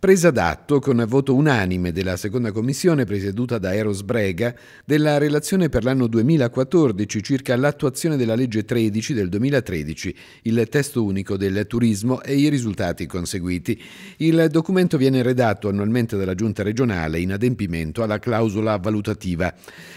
Presa d'atto, con voto unanime della seconda commissione presieduta da Eros Brega, della relazione per l'anno 2014 circa l'attuazione della legge 13 del 2013, il testo unico del turismo e i risultati conseguiti. Il documento viene redatto annualmente dalla Giunta regionale in adempimento alla clausola valutativa.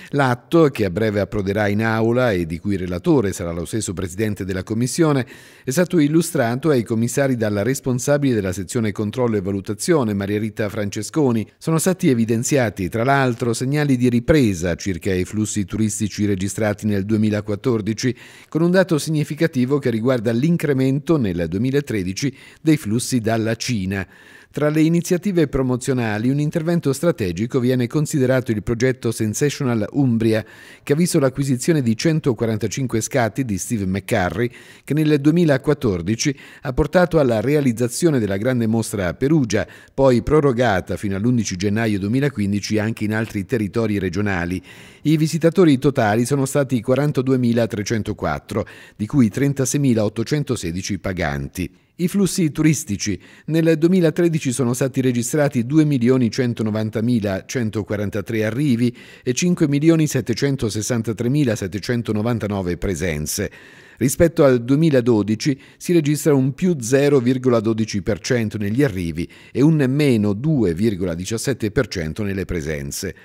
L'atto, che a breve approderà in aula e di cui il relatore sarà lo stesso presidente della commissione, è stato illustrato ai commissari dalla responsabile della sezione controllo e valutazione Commissione Maria Rita Francesconi, sono stati evidenziati tra l'altro segnali di ripresa circa i flussi turistici registrati nel 2014, con un dato significativo che riguarda l'incremento nel 2013 dei flussi dalla Cina. Tra le iniziative promozionali, un intervento strategico viene considerato il progetto Sensational Umbria, che ha visto l'acquisizione di 145 scatti di Steve McCarry, che nel 2014 ha portato alla realizzazione della grande mostra a Perugia, poi prorogata fino all'11 gennaio 2015 anche in altri territori regionali. I visitatori totali sono stati 42.304, di cui 36.816 paganti. I flussi turistici. Nel 2013 sono stati registrati 2.190.143 arrivi e 5.763.799 presenze. Rispetto al 2012 si registra un più 0,12% negli arrivi e un meno 2,17% nelle presenze.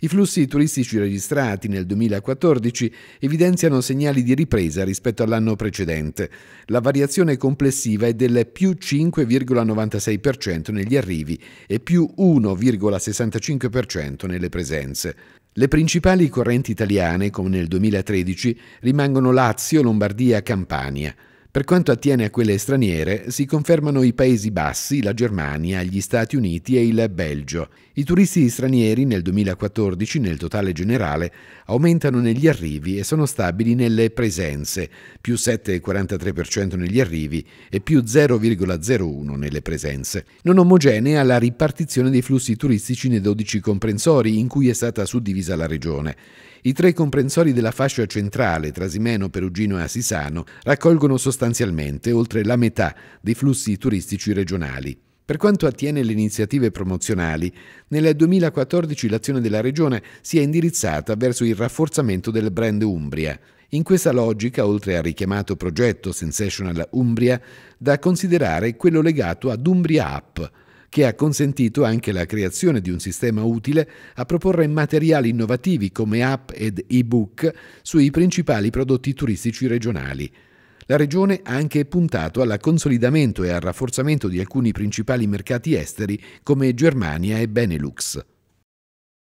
I flussi turistici registrati nel 2014 evidenziano segnali di ripresa rispetto all'anno precedente. La variazione complessiva è del più 5,96% negli arrivi e più 1,65% nelle presenze. Le principali correnti italiane, come nel 2013, rimangono Lazio, Lombardia e Campania. Per quanto attiene a quelle straniere, si confermano i Paesi Bassi, la Germania, gli Stati Uniti e il Belgio. I turisti stranieri nel 2014 nel totale generale aumentano negli arrivi e sono stabili nelle presenze, più 7,43% negli arrivi e più 0,01% nelle presenze. Non omogenea la ripartizione dei flussi turistici nei 12 comprensori in cui è stata suddivisa la regione. I tre comprensori della fascia centrale, Trasimeno, Perugino e Assisano, raccolgono sostanzialmente sostanzialmente oltre la metà dei flussi turistici regionali. Per quanto attiene le iniziative promozionali, nel 2014 l'azione della Regione si è indirizzata verso il rafforzamento del brand Umbria. In questa logica, oltre al richiamato progetto Sensational Umbria, da considerare quello legato ad Umbria App, che ha consentito anche la creazione di un sistema utile a proporre materiali innovativi come app ed ebook sui principali prodotti turistici regionali. La Regione ha anche puntato al consolidamento e al rafforzamento di alcuni principali mercati esteri come Germania e Benelux.